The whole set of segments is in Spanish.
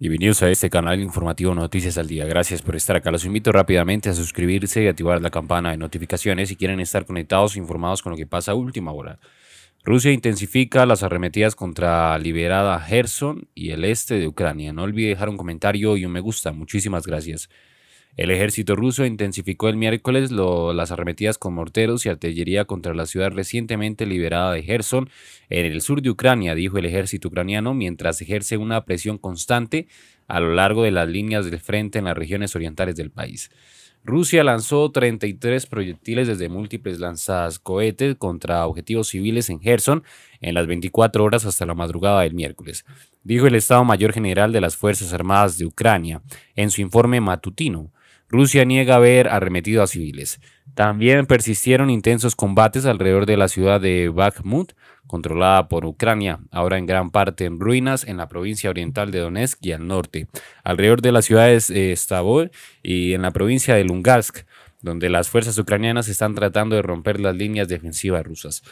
Bienvenidos a este canal informativo Noticias al Día. Gracias por estar acá. Los invito rápidamente a suscribirse y activar la campana de notificaciones si quieren estar conectados e informados con lo que pasa a última hora. Rusia intensifica las arremetidas contra liberada Gerson y el este de Ucrania. No olvide dejar un comentario y un me gusta. Muchísimas gracias. El ejército ruso intensificó el miércoles las arremetidas con morteros y artillería contra la ciudad recientemente liberada de Gerson en el sur de Ucrania, dijo el ejército ucraniano, mientras ejerce una presión constante a lo largo de las líneas del frente en las regiones orientales del país. Rusia lanzó 33 proyectiles desde múltiples lanzadas cohetes contra objetivos civiles en Gerson en las 24 horas hasta la madrugada del miércoles, dijo el Estado Mayor General de las Fuerzas Armadas de Ucrania en su informe matutino. Rusia niega haber arremetido a civiles. También persistieron intensos combates alrededor de la ciudad de Bakhmut, controlada por Ucrania, ahora en gran parte en ruinas en la provincia oriental de Donetsk y al norte, alrededor de las ciudades de Stavol y en la provincia de Lungarsk, donde las fuerzas ucranianas están tratando de romper las líneas defensivas rusas.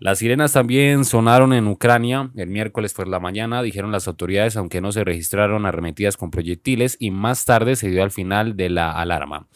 Las sirenas también sonaron en Ucrania el miércoles por la mañana, dijeron las autoridades, aunque no se registraron arremetidas con proyectiles y más tarde se dio al final de la alarma.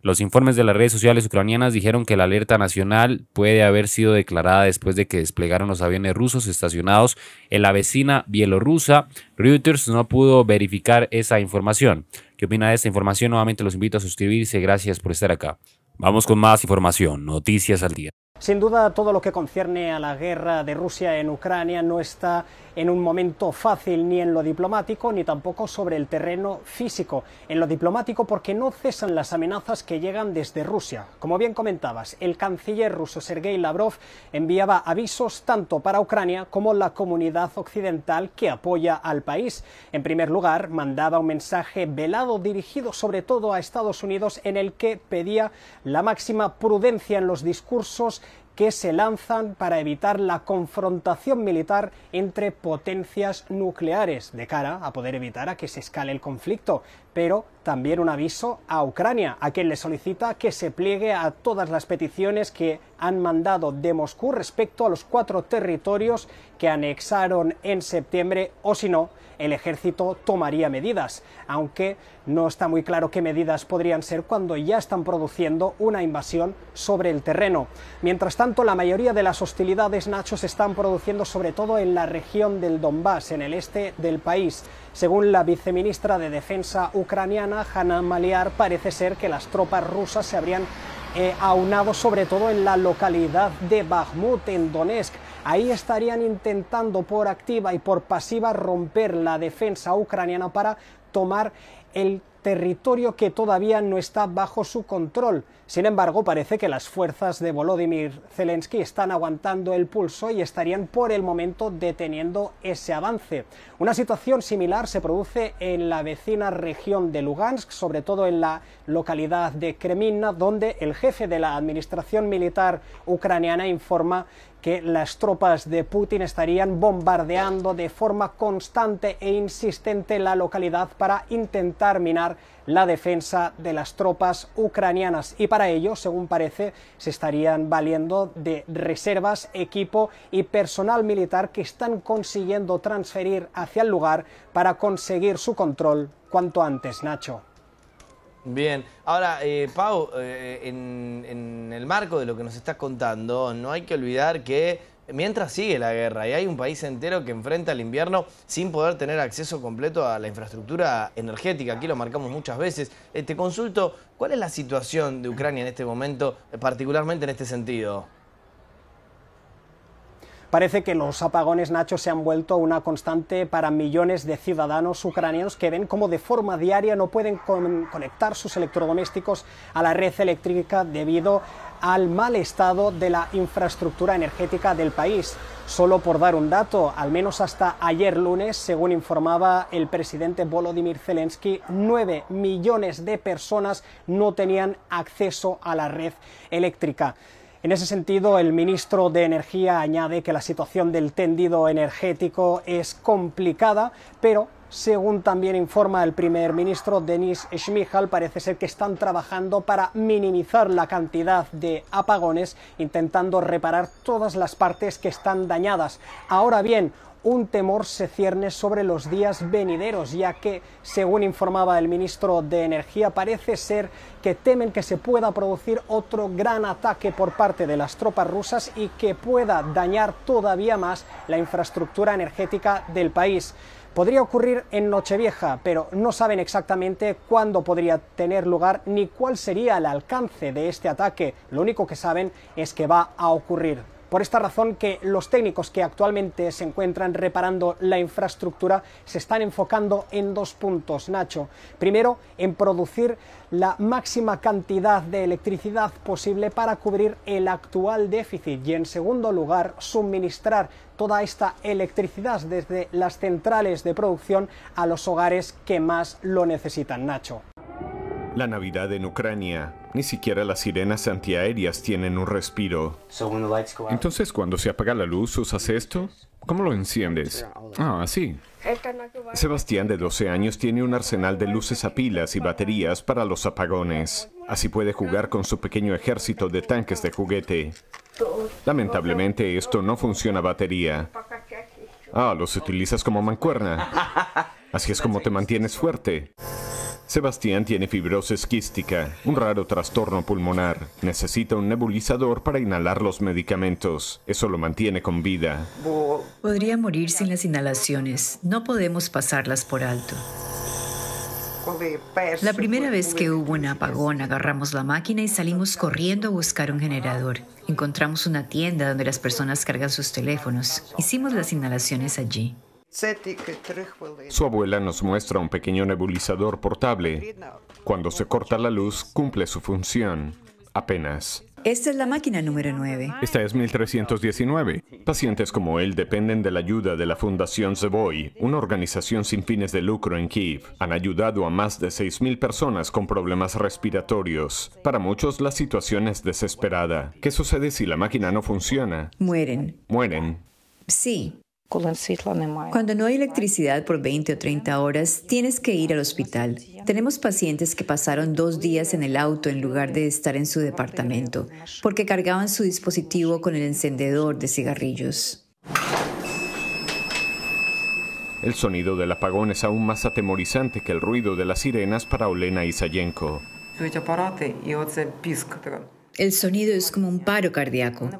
Los informes de las redes sociales ucranianas dijeron que la alerta nacional puede haber sido declarada después de que desplegaron los aviones rusos estacionados en la vecina bielorrusa. Reuters no pudo verificar esa información. ¿Qué opina de esta información? Nuevamente los invito a suscribirse. Gracias por estar acá. Vamos con más información. Noticias al día. Sin duda, todo lo que concierne a la guerra de Rusia en Ucrania no está en un momento fácil ni en lo diplomático ni tampoco sobre el terreno físico. En lo diplomático porque no cesan las amenazas que llegan desde Rusia. Como bien comentabas, el canciller ruso Sergei Lavrov enviaba avisos tanto para Ucrania como la comunidad occidental que apoya al país. En primer lugar, mandaba un mensaje velado dirigido sobre todo a Estados Unidos en el que pedía la máxima prudencia en los discursos que se lanzan para evitar la confrontación militar entre potencias nucleares, de cara a poder evitar a que se escale el conflicto, pero también un aviso a Ucrania, a quien le solicita que se pliegue a todas las peticiones que han mandado de Moscú respecto a los cuatro territorios que anexaron en septiembre o si no, el ejército tomaría medidas, aunque no está muy claro qué medidas podrían ser cuando ya están produciendo una invasión sobre el terreno. Mientras tanto, la mayoría de las hostilidades, Nacho, se están produciendo sobre todo en la región del Donbass, en el este del país. Según la viceministra de Defensa ucraniana, Hanna Maliar, parece ser que las tropas rusas se habrían eh, aunado sobre todo en la localidad de Bakhmut, en Donetsk. Ahí estarían intentando por activa y por pasiva romper la defensa ucraniana para tomar el territorio que todavía no está bajo su control. Sin embargo, parece que las fuerzas de Volodymyr Zelensky están aguantando el pulso y estarían por el momento deteniendo ese avance. Una situación similar se produce en la vecina región de Lugansk, sobre todo en la localidad de Kremina, donde el jefe de la administración militar ucraniana informa que las tropas de Putin estarían bombardeando de forma constante e insistente la localidad para intentar minar la defensa de las tropas ucranianas y para ello, según parece, se estarían valiendo de reservas, equipo y personal militar que están consiguiendo transferir hacia el lugar para conseguir su control cuanto antes, Nacho. Bien, ahora, eh, Pau, eh, en, el marco de lo que nos estás contando, no hay que olvidar que mientras sigue la guerra y hay un país entero que enfrenta el invierno sin poder tener acceso completo a la infraestructura energética, aquí lo marcamos muchas veces, eh, te consulto, ¿cuál es la situación de Ucrania en este momento, particularmente en este sentido? Parece que los apagones Nacho, se han vuelto una constante para millones de ciudadanos ucranianos que ven cómo de forma diaria no pueden conectar sus electrodomésticos a la red eléctrica debido al mal estado de la infraestructura energética del país. Solo por dar un dato, al menos hasta ayer lunes, según informaba el presidente Volodymyr Zelensky, 9 millones de personas no tenían acceso a la red eléctrica. En ese sentido, el ministro de Energía añade que la situación del tendido energético es complicada, pero según también informa el primer ministro Denis Schmihal, parece ser que están trabajando para minimizar la cantidad de apagones, intentando reparar todas las partes que están dañadas. Ahora bien, un temor se cierne sobre los días venideros, ya que, según informaba el ministro de Energía, parece ser que temen que se pueda producir otro gran ataque por parte de las tropas rusas y que pueda dañar todavía más la infraestructura energética del país. Podría ocurrir en Nochevieja, pero no saben exactamente cuándo podría tener lugar ni cuál sería el alcance de este ataque. Lo único que saben es que va a ocurrir. Por esta razón que los técnicos que actualmente se encuentran reparando la infraestructura se están enfocando en dos puntos, Nacho. Primero, en producir la máxima cantidad de electricidad posible para cubrir el actual déficit y en segundo lugar, suministrar toda esta electricidad desde las centrales de producción a los hogares que más lo necesitan, Nacho. La Navidad en Ucrania, ni siquiera las sirenas antiaéreas tienen un respiro. Entonces, cuando se apaga la luz, ¿usas esto? ¿Cómo lo enciendes? Ah, así. Sebastián, de 12 años, tiene un arsenal de luces a pilas y baterías para los apagones. Así puede jugar con su pequeño ejército de tanques de juguete. Lamentablemente, esto no funciona a batería. Ah, los utilizas como mancuerna. Así es como te mantienes fuerte. Sebastián tiene fibrosis quística, un raro trastorno pulmonar. Necesita un nebulizador para inhalar los medicamentos. Eso lo mantiene con vida. Podría morir sin las inhalaciones. No podemos pasarlas por alto. La primera vez que hubo un apagón, agarramos la máquina y salimos corriendo a buscar un generador. Encontramos una tienda donde las personas cargan sus teléfonos. Hicimos las inhalaciones allí. Su abuela nos muestra un pequeño nebulizador portable. Cuando se corta la luz, cumple su función. Apenas. Esta es la máquina número 9. Esta es 1319. Pacientes como él dependen de la ayuda de la Fundación Zeboy, una organización sin fines de lucro en Kiev. Han ayudado a más de 6.000 personas con problemas respiratorios. Para muchos la situación es desesperada. ¿Qué sucede si la máquina no funciona? Mueren. Mueren. Sí. Cuando no hay electricidad por 20 o 30 horas, tienes que ir al hospital. Tenemos pacientes que pasaron dos días en el auto en lugar de estar en su departamento, porque cargaban su dispositivo con el encendedor de cigarrillos. El sonido del apagón es aún más atemorizante que el ruido de las sirenas para Olena Isayenko. El sonido es como un paro cardíaco.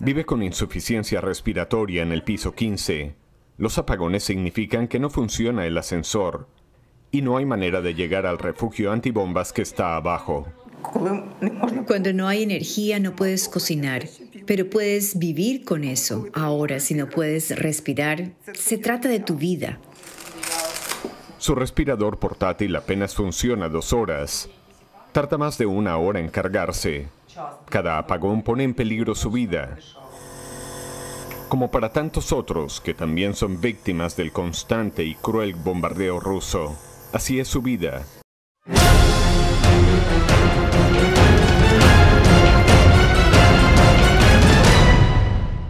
Vive con insuficiencia respiratoria en el piso 15. Los apagones significan que no funciona el ascensor y no hay manera de llegar al refugio antibombas que está abajo. Cuando no hay energía no puedes cocinar, pero puedes vivir con eso. Ahora, si no puedes respirar, se trata de tu vida. Su respirador portátil apenas funciona dos horas Tarda más de una hora en cargarse. Cada apagón pone en peligro su vida, como para tantos otros que también son víctimas del constante y cruel bombardeo ruso. Así es su vida.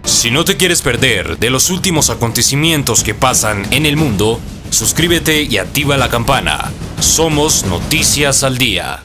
Si no te quieres perder de los últimos acontecimientos que pasan en el mundo, suscríbete y activa la campana. Somos Noticias al Día.